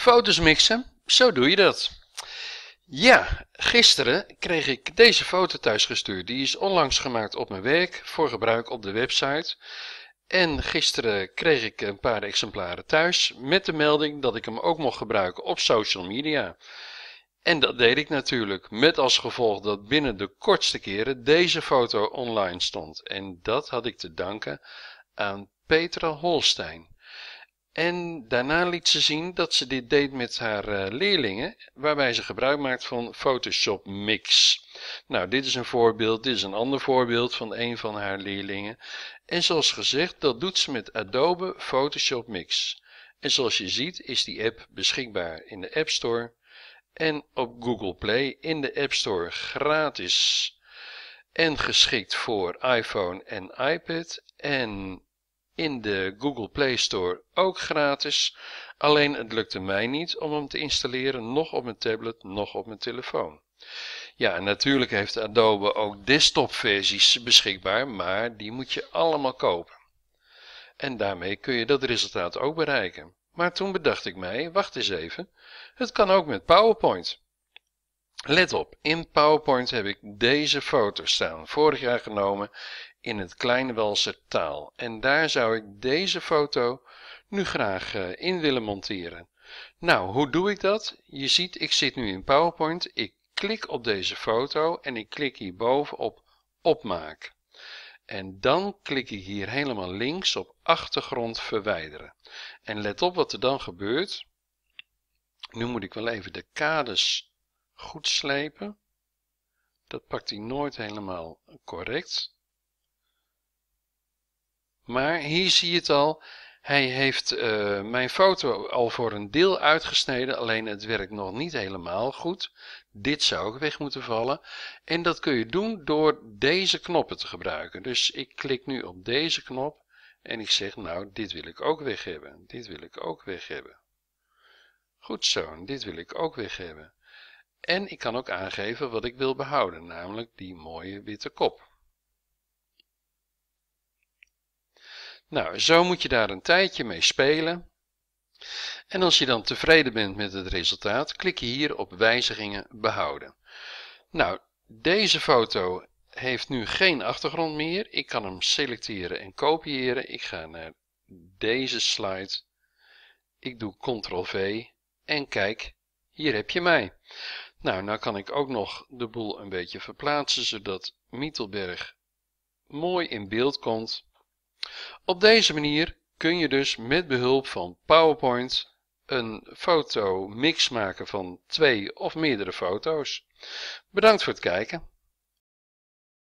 Foto's mixen, zo doe je dat. Ja, gisteren kreeg ik deze foto thuis gestuurd. Die is onlangs gemaakt op mijn werk voor gebruik op de website. En gisteren kreeg ik een paar exemplaren thuis met de melding dat ik hem ook mocht gebruiken op social media. En dat deed ik natuurlijk, met als gevolg dat binnen de kortste keren deze foto online stond. En dat had ik te danken aan Petra Holstein. En daarna liet ze zien dat ze dit deed met haar eh, leerlingen, waarbij ze gebruik maakt van Photoshop Mix. Nou, dit is een voorbeeld, dit is een ander voorbeeld van een van haar leerlingen. En zoals gezegd, dat doet ze met Adobe Photoshop Mix. En zoals je ziet is die app beschikbaar in de App Store en op Google Play in de App Store gratis. En geschikt voor iPhone en iPad en in de Google Play Store ook gratis. Alleen het lukte mij niet om hem te installeren, nog op mijn tablet, nog op mijn telefoon. Ja, natuurlijk heeft Adobe ook desktopversies beschikbaar, maar die moet je allemaal kopen. En daarmee kun je dat resultaat ook bereiken. Maar toen bedacht ik mij, wacht eens even, het kan ook met PowerPoint. Let op, in PowerPoint heb ik deze foto staan, vorig jaar genomen in het Kleinwelser taal. En daar zou ik deze foto nu graag eh, in willen monteren. Nou, hoe doe ik dat? Je ziet, ik zit nu in PowerPoint. Ik klik op deze foto en ik klik hierboven op opmaak. En dan klik ik hier helemaal links op achtergrond verwijderen. En let op wat er dan gebeurt. Nu moet ik wel even de kaders goed slepen. Dat pakt hij nooit helemaal correct. Maar hier zie je het al. Hij heeft eh, mijn foto al voor een deel uitgesneden, alleen het werkt nog niet helemaal goed. Dit zou ook weg moeten vallen. En dat kun je doen door deze knoppen te gebruiken. Dus ik klik nu op deze knop en ik zeg nou, dit wil ik ook weg hebben. Dit wil ik ook weg hebben. Goed zo, dit wil ik ook weg hebben. En ik kan ook aangeven wat ik wil behouden, namelijk die mooie witte kop. Nou, zo moet je daar een tijdje mee spelen. En als je dan tevreden bent met het resultaat, klik je hier op wijzigingen behouden. Nou, deze foto heeft nu geen achtergrond meer. Ik kan hem selecteren en kopiëren. Ik ga naar deze slide. Ik doe ctrl V en kijk, hier heb je mij. Nou, nou kan ik ook nog de boel een beetje verplaatsen, zodat Mietelberg mooi in beeld komt. Op deze manier kun je dus met behulp van PowerPoint een foto mix maken van twee of meerdere foto's. Bedankt voor het kijken.